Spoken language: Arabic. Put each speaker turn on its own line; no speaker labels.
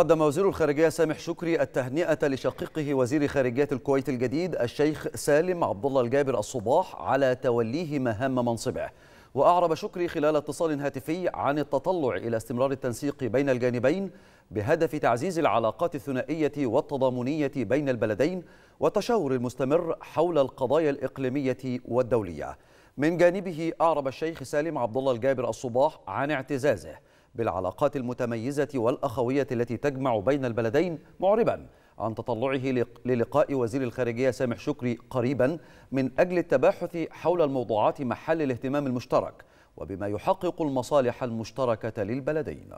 قدم وزير الخارجية سامح شكري التهنئة لشقيقه وزير خارجية الكويت الجديد الشيخ سالم عبد الله الجابر الصباح على توليه مهام منصبه وأعرب شكري خلال اتصال هاتفي عن التطلع إلى استمرار التنسيق بين الجانبين بهدف تعزيز العلاقات الثنائية والتضامنية بين البلدين والتشاور المستمر حول القضايا الإقليمية والدولية من جانبه أعرب الشيخ سالم عبد الله الجابر الصباح عن اعتزازه بالعلاقات المتميزة والأخوية التي تجمع بين البلدين معربا عن تطلعه للقاء وزير الخارجية سامح شكري قريبا من أجل التباحث حول الموضوعات محل الاهتمام المشترك وبما يحقق المصالح المشتركة للبلدين